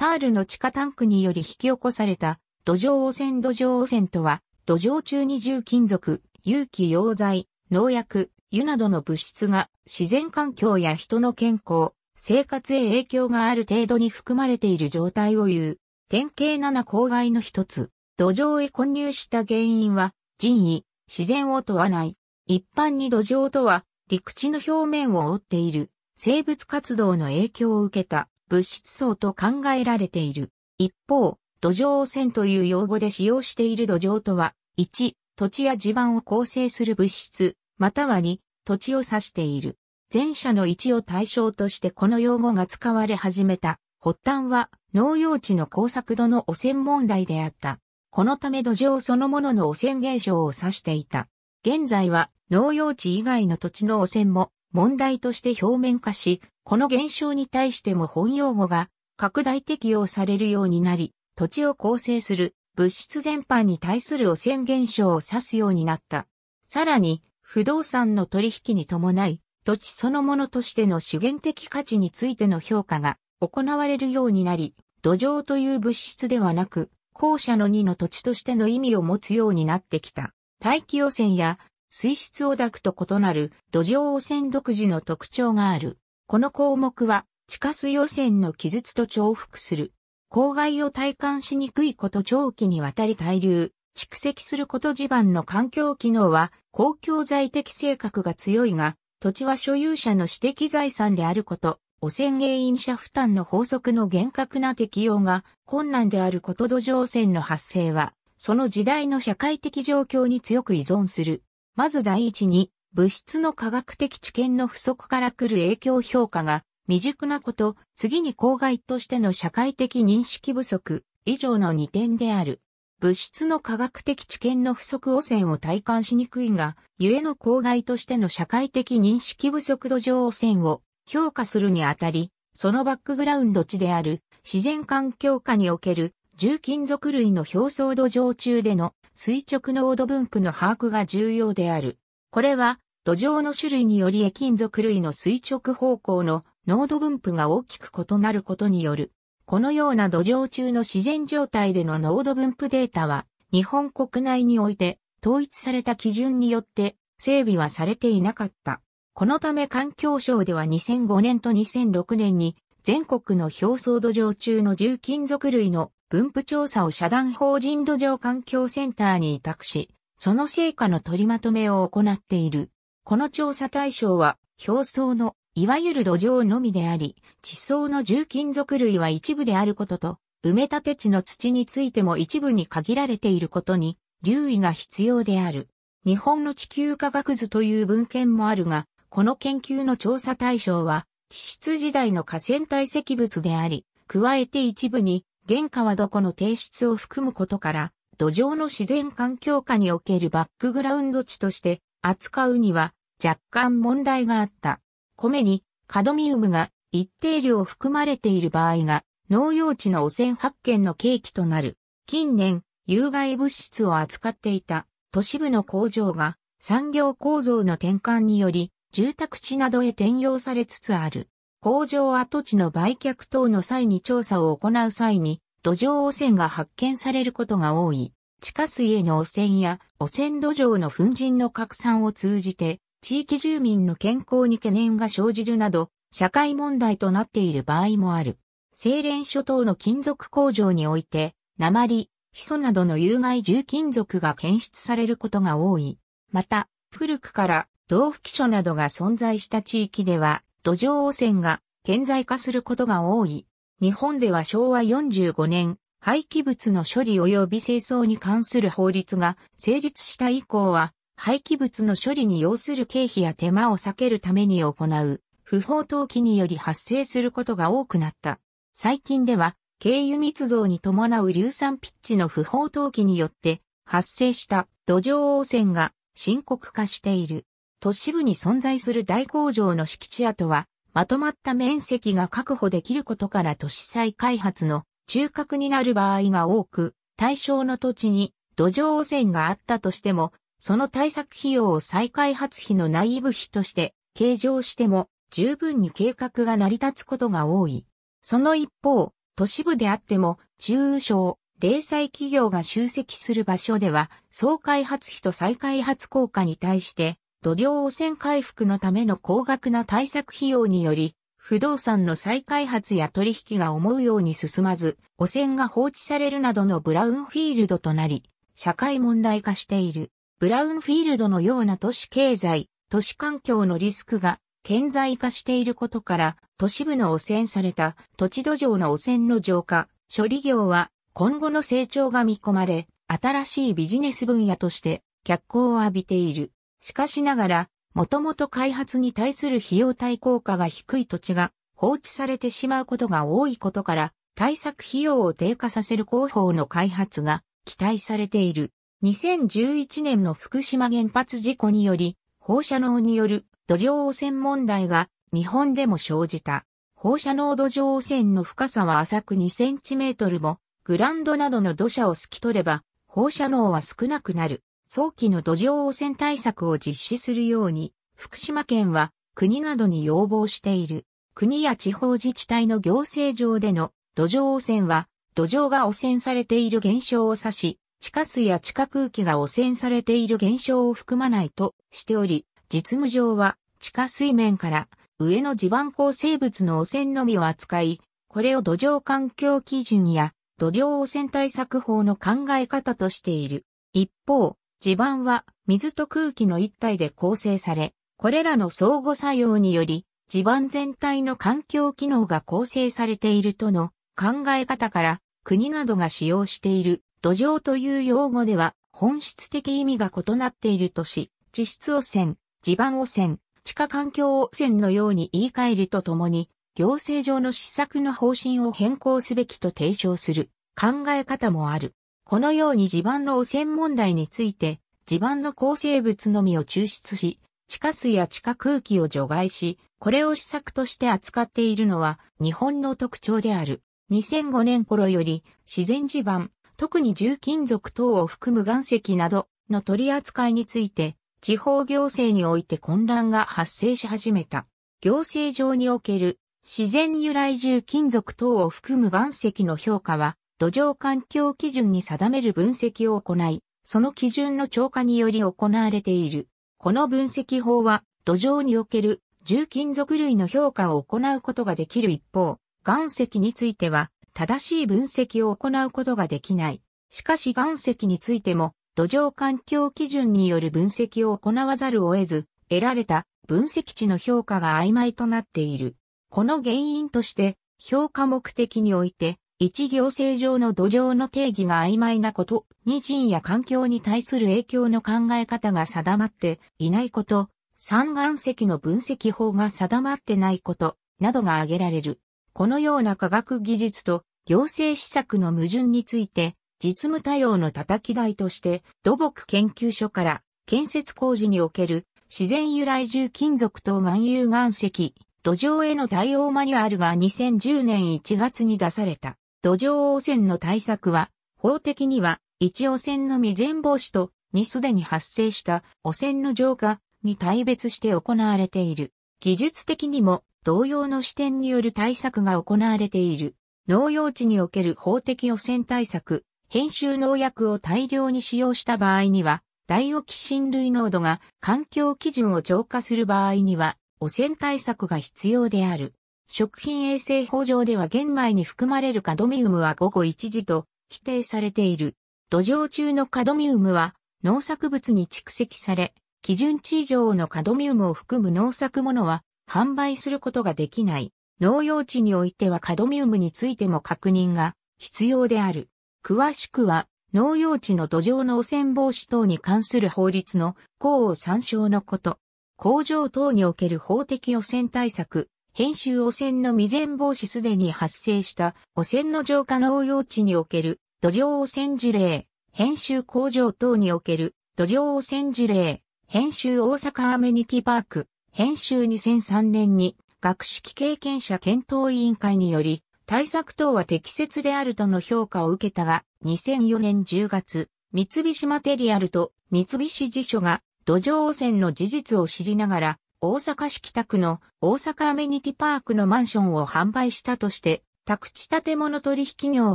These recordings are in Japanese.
タールの地下タンクにより引き起こされた土壌汚染土壌汚染とは、土壌中に重金属、有機溶剤、農薬、油などの物質が自然環境や人の健康、生活へ影響がある程度に含まれている状態を言う。典型7公害の一つ。土壌へ混入した原因は人為、自然を問わない。一般に土壌とは陸地の表面を覆っている生物活動の影響を受けた物質層と考えられている。一方、土壌汚染という用語で使用している土壌とは、1、土地や地盤を構成する物質、または2、土地を指している。前者の1を対象としてこの用語が使われ始めた。発端は農用地の工作土の汚染問題であった。このため土壌そのものの汚染現象を指していた。現在は農用地以外の土地の汚染も問題として表面化し、この現象に対しても本用語が拡大適用されるようになり、土地を構成する物質全般に対する汚染現象を指すようになった。さらに、不動産の取引に伴い、土地そのものとしての資源的価値についての評価が行われるようになり、土壌という物質ではなく、後者の2の土地としての意味を持つようになってきた。大気汚染や水質汚濁と異なる土壌汚染独自の特徴がある。この項目は地下水汚染の記述と重複する。公害を体感しにくいこと長期にわたり滞留、蓄積すること地盤の環境機能は公共財的性格が強いが、土地は所有者の私的財産であること、汚染原因者負担の法則の厳格な適用が困難であること土壌汚染の発生は、その時代の社会的状況に強く依存する。まず第一に、物質の科学的知見の不足から来る影響評価が未熟なこと、次に公害としての社会的認識不足、以上の2点である。物質の科学的知見の不足汚染を体感しにくいが、ゆえの公害としての社会的認識不足土壌汚染を評価するにあたり、そのバックグラウンド地である自然環境下における重金属類の表層土壌中での垂直濃度分布の把握が重要である。これは土壌の種類により液金属類の垂直方向の濃度分布が大きく異なることによる。このような土壌中の自然状態での濃度分布データは日本国内において統一された基準によって整備はされていなかった。このため環境省では2005年と2006年に全国の表層土壌中の重金属類の分布調査を遮断法人土壌環境センターに委託し、その成果の取りまとめを行っている。この調査対象は、表層の、いわゆる土壌のみであり、地層の重金属類は一部であることと、埋め立て地の土についても一部に限られていることに、留意が必要である。日本の地球科学図という文献もあるが、この研究の調査対象は、地質時代の河川堆積物であり、加えて一部に、原価はどこの提出を含むことから、土壌の自然環境下におけるバックグラウンド地として扱うには若干問題があった。米にカドミウムが一定量含まれている場合が農用地の汚染発見の契機となる。近年、有害物質を扱っていた都市部の工場が産業構造の転換により住宅地などへ転用されつつある。工場跡地の売却等の際に調査を行う際に土壌汚染が発見されることが多い、地下水への汚染や汚染土壌の粉塵の拡散を通じて、地域住民の健康に懸念が生じるなど、社会問題となっている場合もある。精錬諸島の金属工場において、鉛、ヒ素などの有害重金属が検出されることが多い。また、古くから同腐基礎などが存在した地域では、土壌汚染が顕在化することが多い。日本では昭和45年、廃棄物の処理及び清掃に関する法律が成立した以降は、廃棄物の処理に要する経費や手間を避けるために行う、不法投棄により発生することが多くなった。最近では、軽油密造に伴う硫酸ピッチの不法投棄によって発生した土壌汚染が深刻化している。都市部に存在する大工場の敷地跡はまとまった面積が確保できることから都市再開発の中核になる場合が多く、対象の土地に土壌汚染があったとしても、その対策費用を再開発費の内部費として計上しても十分に計画が成り立つことが多い。その一方、都市部であっても中小、零細企業が集積する場所では、総開発費と再開発効果に対して、土壌汚染回復のための高額な対策費用により、不動産の再開発や取引が思うように進まず、汚染が放置されるなどのブラウンフィールドとなり、社会問題化している。ブラウンフィールドのような都市経済、都市環境のリスクが顕在化していることから、都市部の汚染された土地土壌の汚染の浄化、処理業は今後の成長が見込まれ、新しいビジネス分野として脚光を浴びている。しかしながら、もともと開発に対する費用対効果が低い土地が放置されてしまうことが多いことから、対策費用を低下させる広報の開発が期待されている。2011年の福島原発事故により、放射能による土壌汚染問題が日本でも生じた。放射能土壌汚染の深さは浅く2センチメートルも、グランドなどの土砂を透き取れば、放射能は少なくなる。早期の土壌汚染対策を実施するように、福島県は国などに要望している。国や地方自治体の行政上での土壌汚染は、土壌が汚染されている現象を指し、地下水や地下空気が汚染されている現象を含まないとしており、実務上は地下水面から上の地盤構成物の汚染のみを扱い、これを土壌環境基準や土壌汚染対策法の考え方としている。一方、地盤は水と空気の一体で構成され、これらの相互作用により、地盤全体の環境機能が構成されているとの考え方から、国などが使用している土壌という用語では本質的意味が異なっているとし、地質汚染、地盤汚染、地下環境汚染のように言い換えるとともに、行政上の施策の方針を変更すべきと提唱する考え方もある。このように地盤の汚染問題について、地盤の構成物のみを抽出し、地下水や地下空気を除外し、これを施策として扱っているのは日本の特徴である。2005年頃より自然地盤、特に重金属等を含む岩石などの取り扱いについて、地方行政において混乱が発生し始めた。行政上における自然由来重金属等を含む岩石の評価は土壌環境基準に定める分析を行い、その基準の超過により行われている。この分析法は、土壌における重金属類の評価を行うことができる一方、岩石については、正しい分析を行うことができない。しかし岩石についても、土壌環境基準による分析を行わざるを得ず、得られた分析値の評価が曖昧となっている。この原因として、評価目的において、1行政上の土壌の定義が曖昧なこと、二人や環境に対する影響の考え方が定まっていないこと、三岩石の分析法が定まってないこと、などが挙げられる。このような科学技術と行政施策の矛盾について、実務対応の叩き台として土木研究所から建設工事における自然由来重金属等含有岩石、土壌への対応マニュアルが2010年1月に出された。土壌汚染の対策は、法的には、1汚染の未然防止と、にすでに発生した汚染の浄化に対別して行われている。技術的にも同様の視点による対策が行われている。農用地における法的汚染対策、編集農薬を大量に使用した場合には、ダイオキシン類濃度が環境基準を浄化する場合には、汚染対策が必要である。食品衛生法上では玄米に含まれるカドミウムは午後1時と規定されている。土壌中のカドミウムは農作物に蓄積され、基準値以上のカドミウムを含む農作物は販売することができない。農用地においてはカドミウムについても確認が必要である。詳しくは農用地の土壌の汚染防止等に関する法律の項を参照のこと。工場等における法的汚染対策、編集汚染の未然防止すでに発生した汚染の浄化農用地における土壌汚染事例、編集工場等における土壌汚染事例、編集大阪アメニティパーク、編集2003年に学識経験者検討委員会により、対策等は適切であるとの評価を受けたが、2004年10月、三菱マテリアルと三菱辞書が土壌汚染の事実を知りながら、大阪市北区の大阪アメニティパークのマンションを販売したとして、宅地建物取引業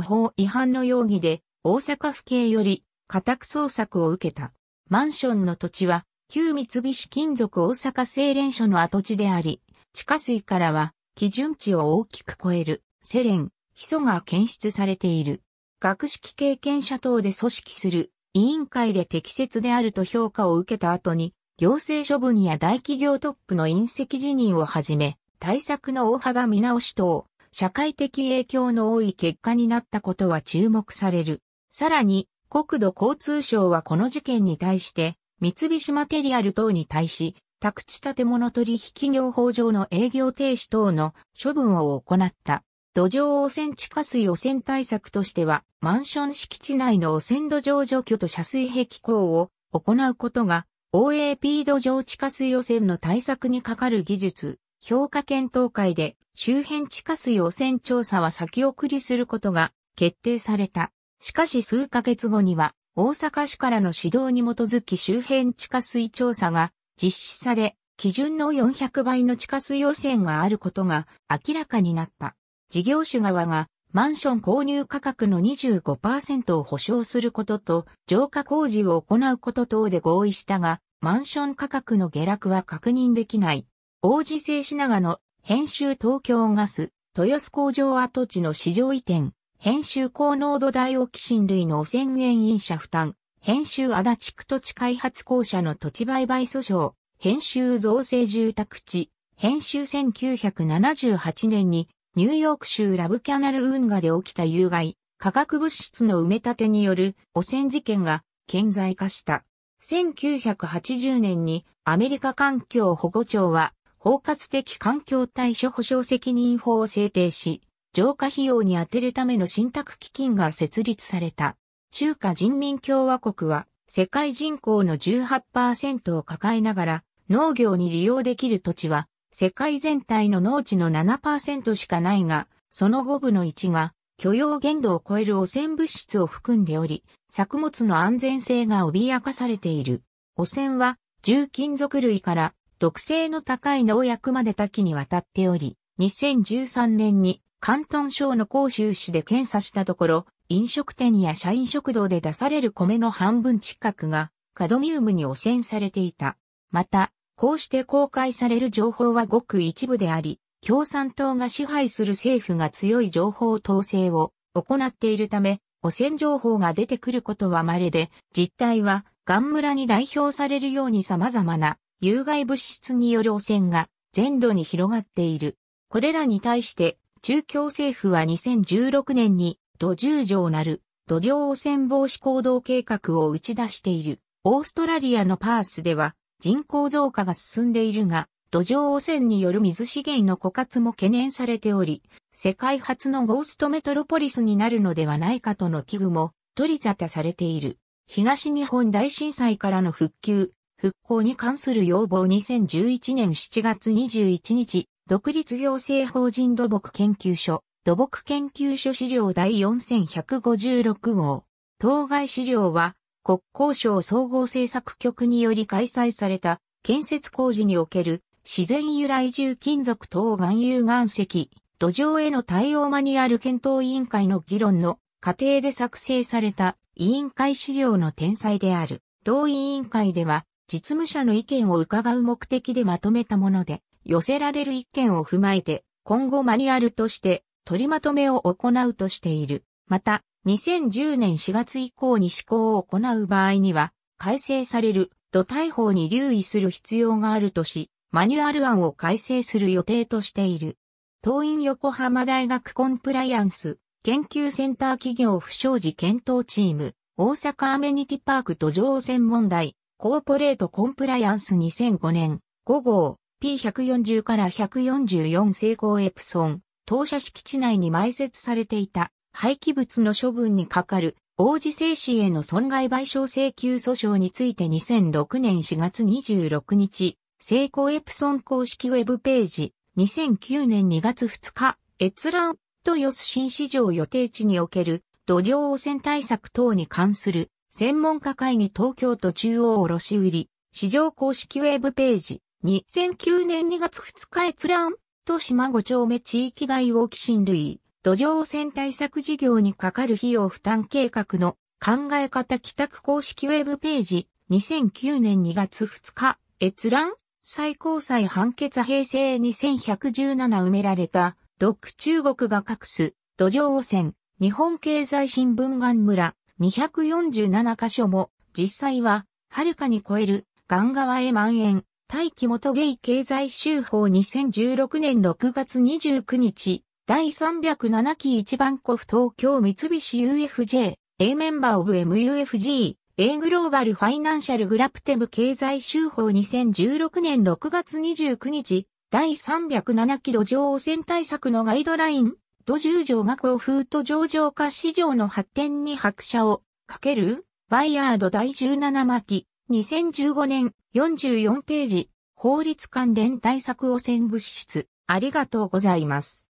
法違反の容疑で、大阪府警より家宅捜索を受けた。マンションの土地は、旧三菱金属大阪精錬所の跡地であり、地下水からは、基準値を大きく超える、セレン、ヒ素が検出されている。学識経験者等で組織する、委員会で適切であると評価を受けた後に、行政処分や大企業トップの隕石辞任をはじめ、対策の大幅見直し等、社会的影響の多い結果になったことは注目される。さらに、国土交通省はこの事件に対して、三菱マテリアル等に対し、宅地建物取引業法上の営業停止等の処分を行った。土壌汚染地下水汚染対策としては、マンション敷地内の汚染土壌除去と遮水壁工を行うことが OAP 土壌地下水汚染の対策にかかる技術、評価検討会で周辺地下水汚染調査は先送りすることが決定された。しかし数ヶ月後には大阪市からの指導に基づき周辺地下水調査が実施され、基準の400倍の地下水汚染があることが明らかになった。事業主側がマンション購入価格の25%を保証することと、浄化工事を行うこと等で合意したが、マンション価格の下落は確認できない。王子製品長編集東京ガス、豊洲工場跡地の市場移転、編集高濃度大オキシン類の汚染原因者負担、編集足立区土地開発公社の土地売買訴訟、編集造成住宅地、編集1978年にニューヨーク州ラブキャナル運河で起きた有害、化学物質の埋め立てによる汚染事件が顕在化した。1980年にアメリカ環境保護庁は包括的環境対処保障責任法を制定し、浄化費用に充てるための信託基金が設立された。中華人民共和国は世界人口の18%を抱えながら農業に利用できる土地は世界全体の農地の7%しかないが、その5分の1が許容限度を超える汚染物質を含んでおり、作物の安全性が脅かされている。汚染は、重金属類から毒性の高い農薬まで多岐にわたっており、2013年に関東省の広州市で検査したところ、飲食店や社員食堂で出される米の半分近くがカドミウムに汚染されていた。また、こうして公開される情報はごく一部であり、共産党が支配する政府が強い情報統制を行っているため、汚染情報が出てくることは稀で、実態は、ガン村に代表されるように様々な有害物質による汚染が全土に広がっている。これらに対して、中共政府は2016年に土十条なる土壌汚染防止行動計画を打ち出している。オーストラリアのパースでは人口増加が進んでいるが、土壌汚染による水資源の枯渇も懸念されており、世界初のゴーストメトロポリスになるのではないかとの危惧も取り沙汰されている。東日本大震災からの復旧、復興に関する要望2011年7月21日、独立行政法人土木研究所、土木研究所資料第4156号。当該資料は、国交省総合政策局により開催された建設工事における自然由来重金属等含有岩石、土壌への対応マニュアル検討委員会の議論の過程で作成された委員会資料の天才である。同委員会では実務者の意見を伺う目的でまとめたもので、寄せられる意見を踏まえて、今後マニュアルとして取りまとめを行うとしている。また、2010年4月以降に施行を行う場合には、改正される土体法に留意する必要があるとし、マニュアル案を改正する予定としている。東院横浜大学コンプライアンス研究センター企業不祥事検討チーム、大阪アメニティパーク土壌汚染問題、コーポレートコンプライアンス2005年5号 P140 から144成功エプソン、当社敷地内に埋設されていた廃棄物の処分にかかる王子製紙への損害賠償請求訴訟について2006年4月26日、成功エプソン公式ウェブページ、2009年2月2日、閲覧、豊洲新市場予定地における土壌汚染対策等に関する専門家会議東京都中央卸売市場公式ウェブページ2009年2月2日閲覧と島5丁目地域外を寄進類土壌汚染対策事業にかかる費用負担計画の考え方帰宅公式ウェブページ2009年2月2日閲覧最高裁判決平成2117埋められた、独中国が隠す、土壌汚染、日本経済新聞岩村、247箇所も、実際は、はるかに超える、岩川へ蔓延、大気元イ経済修法2016年6月29日、第307期一番古府東京三菱 UFJ、A メンバーオブ MUFG、A グローバルファイナンシャルグラプテム経済集報2016年6月29日、第307期土壌汚染対策のガイドライン、土1上条が興付と上場化市場の発展に拍車をかける、バイヤード第17巻、2015年44ページ、法律関連対策汚染物質、ありがとうございます。